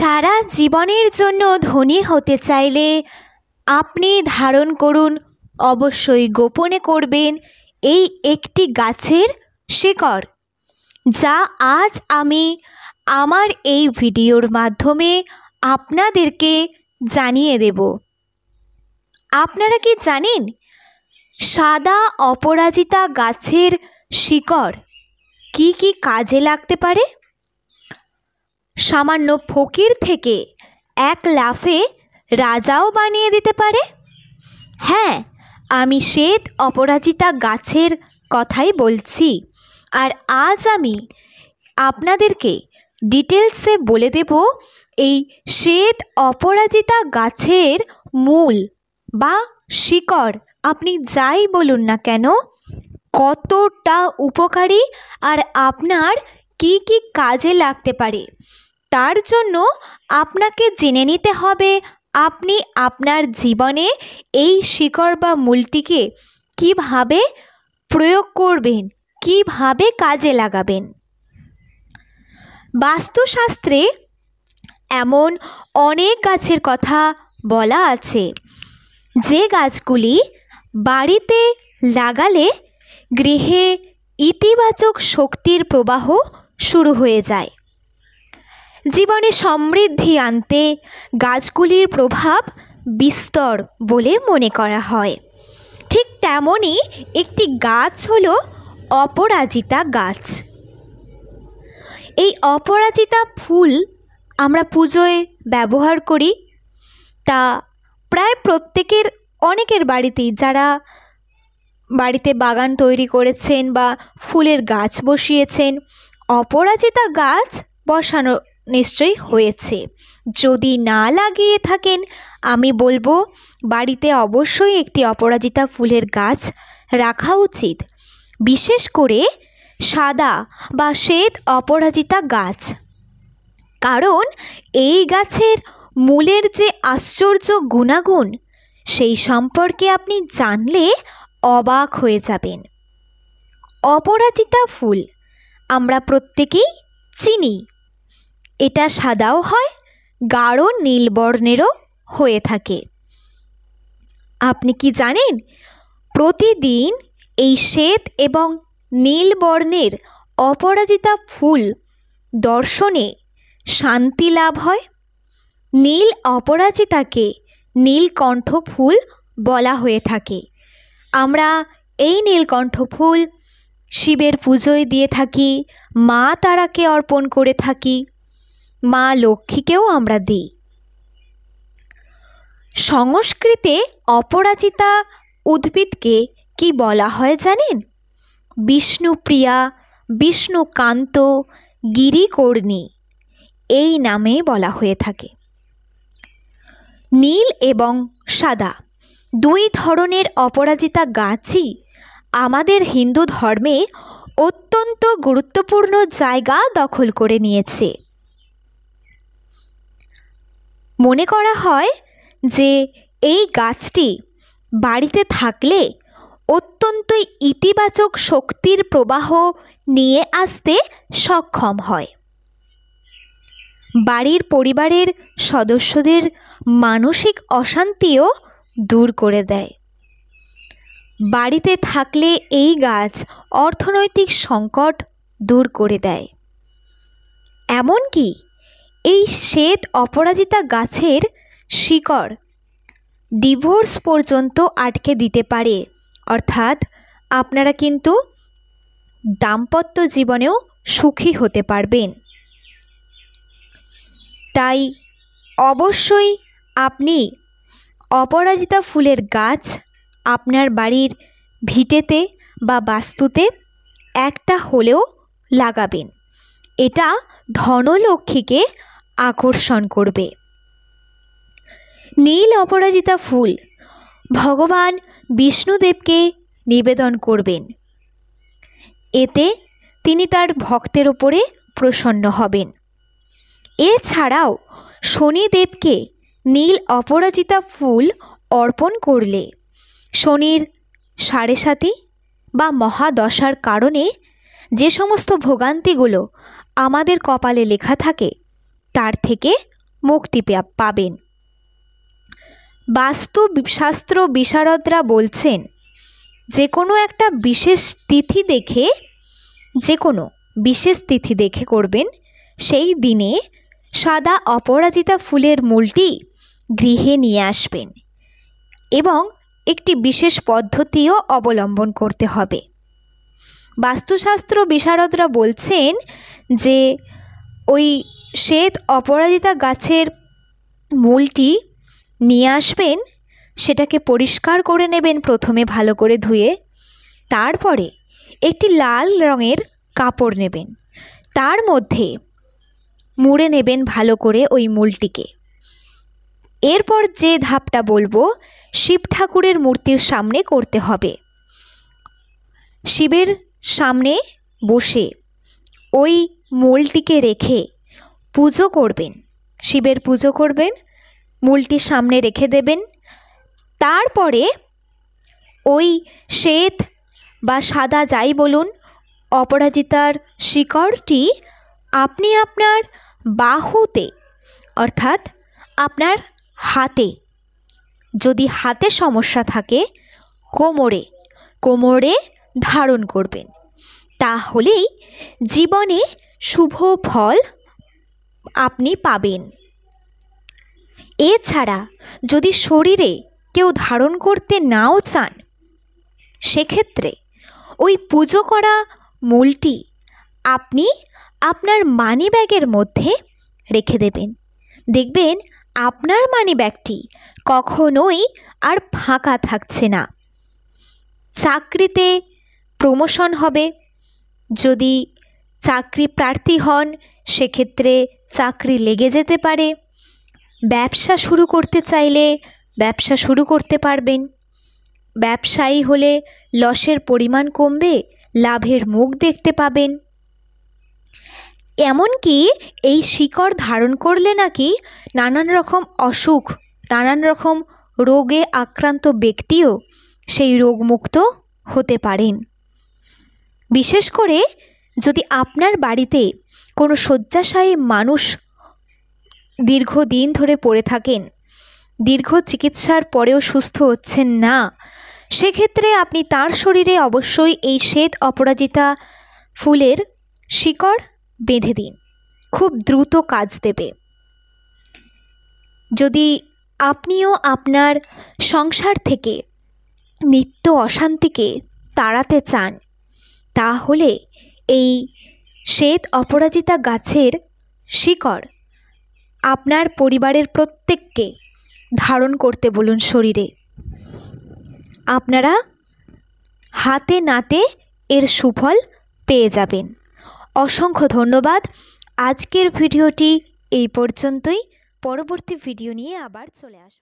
সারা জীবনের জন্য ধনী হতে চাইলে আপনি ধারণ করুন অবশ্যই গোপনে করবেন এই একটি গাছের শিকড় যা আজ আমি আমার এই ভিডিওর মাধ্যমে আপনাদেরকে জানিয়ে দেব আপনারা কি জানেন সাদা অপরাজিতা গাছের শিকড় কি কি কাজে লাগতে পারে সামান্য ফকির থেকে এক লাফে রাজাও বানিয়ে দিতে পারে হ্যাঁ আমি শ্বেত অপরাজিতা গাছের কথাই বলছি আর আজ আমি আপনাদেরকে ডিটেলসে বলে দেব এই শ্বেত অপরাজিতা গাছের মূল বা শিকড় আপনি যাই বলুন না কেন কতটা উপকারী আর আপনার কি কি কাজে লাগতে পারে তার জন্য আপনাকে জেনে নিতে হবে আপনি আপনার জীবনে এই শিকড় বা মূলটিকে কিভাবে প্রয়োগ করবেন কিভাবে কাজে লাগাবেন বাস্তুশাস্ত্রে এমন অনেক গাছের কথা বলা আছে যে গাছগুলি বাড়িতে লাগালে গৃহে ইতিবাচক শক্তির প্রবাহ শুরু হয়ে যায় জীবনে সমৃদ্ধি আনতে গাছগুলির প্রভাব বিস্তর বলে মনে করা হয় ঠিক তেমনই একটি গাছ হল অপরাজিতা গাছ এই অপরাজিতা ফুল আমরা পুজোয় ব্যবহার করি তা প্রায় প্রত্যেকের অনেকের বাড়িতেই যারা বাড়িতে বাগান তৈরি করেছেন বা ফুলের গাছ বসিয়েছেন অপরাজিতা গাছ বসানো নিশ্চয়ই হয়েছে যদি না লাগিয়ে থাকেন আমি বলবো বাড়িতে অবশ্যই একটি অপরাজিতা ফুলের গাছ রাখা উচিত বিশেষ করে সাদা বা শ্বেত অপরাজিতা গাছ কারণ এই গাছের মূলের যে আশ্চর্য গুণাগুণ সেই সম্পর্কে আপনি জানলে অবাক হয়ে যাবেন অপরাজিতা ফুল আমরা প্রত্যেকেই চিনি এটা সাদাও হয় গাঢ় নীল বর্ণেরও হয়ে থাকে আপনি কি জানেন প্রতিদিন এই শ্বেত এবং নীল বর্ণের অপরাজিতা ফুল দর্শনে শান্তি লাভ হয় নীল অপরাজিতাকে নীলকণ্ঠ ফুল বলা হয়ে থাকে আমরা এই নীলকণ্ঠ ফুল শিবের পুজোয় দিয়ে থাকি মা তারাকে অর্পণ করে থাকি মা লক্ষ্মীকেও আমরা দিই সংস্কৃতে অপরাজিতা উদ্ভিদকে কি বলা হয় জানেন বিষ্ণুপ্রিয়া বিষ্ণুকান্ত গিরিকর্ণী এই নামে বলা হয়ে থাকে নীল এবং সাদা দুই ধরনের অপরাজিতা গাছই আমাদের হিন্দু ধর্মে অত্যন্ত গুরুত্বপূর্ণ জায়গা দখল করে নিয়েছে মনে করা হয় যে এই গাছটি বাড়িতে থাকলে অত্যন্ত ইতিবাচক শক্তির প্রবাহ নিয়ে আসতে সক্ষম হয় বাড়ির পরিবারের সদস্যদের মানসিক অশান্তিও দূর করে দেয় বাড়িতে থাকলে এই গাছ অর্থনৈতিক সংকট দূর করে দেয় এমনকি এই শ্বেত অপরাজিতা গাছের শিকড় ডিভোর্স পর্যন্ত আটকে দিতে পারে অর্থাৎ আপনারা কিন্তু দাম্পত্য জীবনেও সুখী হতে পারবেন তাই অবশ্যই আপনি অপরাজিতা ফুলের গাছ আপনার বাড়ির ভিটেতে বা বাস্তুতে একটা হলেও লাগাবেন এটা ধনলক্ষ্মীকে আকর্ষণ করবে নীল অপরাজিতা ফুল ভগবান বিষ্ণুদেবকে নিবেদন করবেন এতে তিনি তার ভক্তের ওপরে প্রসন্ন হবেন এছাড়াও শনিদেবকে নীল অপরাজিতা ফুল অর্পণ করলে শনির সাড়ে সাতি বা মহাদশার কারণে যে সমস্ত ভোগান্তিগুলো আমাদের কপালে লেখা থাকে তার থেকে মুক্তি পাবেন বাস্তু শাস্ত্র বিশারদরা বলছেন যে কোনো একটা বিশেষ তিথি দেখে যে কোনো বিশেষ তিথি দেখে করবেন সেই দিনে সাদা অপরাজিতা ফুলের মূলটি গৃহে নিয়ে আসবেন এবং একটি বিশেষ পদ্ধতিও অবলম্বন করতে হবে বাস্তুশাস্ত্র বিশারদরা বলছেন যে ওই শ্বেত অপরাজিতা গাছের মূলটি নিয়ে আসবেন সেটাকে পরিষ্কার করে নেবেন প্রথমে ভালো করে ধুয়ে তারপরে একটি লাল রঙের কাপড় নেবেন তার মধ্যে মুড়ে নেবেন ভালো করে ওই মূলটিকে এরপর যে ধাপটা বলবো শিব ঠাকুরের মূর্তির সামনে করতে হবে শিবের সামনে বসে ওই মূলটিকে রেখে পুজো করবেন শিবের পুজো করবেন মূলটি সামনে রেখে দেবেন তারপরে ওই শ্বেত বা সাদা যাই বলুন অপরাজিতার শিকড়টি আপনি আপনার বাহুতে অর্থাৎ আপনার হাতে যদি হাতে সমস্যা থাকে কোমরে কোমরে ধারণ করবেন তাহলেই জীবনে শুভ ফল আপনি পাবেন এছাড়া যদি শরীরে কেউ ধারণ করতে নাও চান সেক্ষেত্রে ওই পুজো করা মূলটি আপনি আপনার মানি ব্যাগের মধ্যে রেখে দেবেন দেখবেন আপনার মানি ব্যাগটি কখনোই আর ফাঁকা থাকছে না চাকরিতে প্রমোশন হবে যদি চাকরি প্রার্থী হন সেক্ষেত্রে চাকরি লেগে যেতে পারে ব্যবসা শুরু করতে চাইলে ব্যবসা শুরু করতে পারবেন ব্যবসায়ী হলে লসের পরিমাণ কমবে লাভের মুখ দেখতে পাবেন এমনকি এই শিকড় ধারণ করলে নাকি নানান রকম অসুখ নানান রকম রোগে আক্রান্ত ব্যক্তিও সেই রোগমুক্ত হতে পারেন বিশেষ করে যদি আপনার বাড়িতে কোনো শয্যাশায়ী মানুষ দীর্ঘদিন ধরে পড়ে থাকেন দীর্ঘ চিকিৎসার পরেও সুস্থ হচ্ছেন না সেক্ষেত্রে আপনি তার শরীরে অবশ্যই এই শ্বেত অপরাজিতা ফুলের শিকড় বেঁধে দিন খুব দ্রুত কাজ দেবে যদি আপনিও আপনার সংসার থেকে নিত্য অশান্তিকে তাড়াতে চান তাহলে এই শ্বেত অপরাজিতা গাছের শিকড় আপনার পরিবারের প্রত্যেককে ধারণ করতে বলুন শরীরে আপনারা হাতে নাতে এর সুফল পেয়ে যাবেন অসংখ্য ধন্যবাদ আজকের ভিডিওটি এই পর্যন্তই পরবর্তী ভিডিও নিয়ে আবার চলে আস